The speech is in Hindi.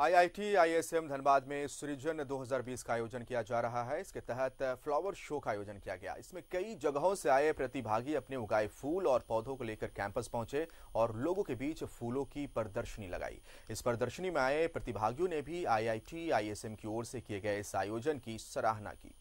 आईआईटी आईएसएम धनबाद में सृजन 2020 का आयोजन किया जा रहा है इसके तहत फ्लावर शो का आयोजन किया गया इसमें कई जगहों से आए प्रतिभागी अपने उगाए फूल और पौधों को लेकर कैंपस पहुंचे और लोगों के बीच फूलों की प्रदर्शनी लगाई इस प्रदर्शनी में आए प्रतिभागियों ने भी आईआईटी आईएसएम की ओर से किए गए इस आयोजन की सराहना की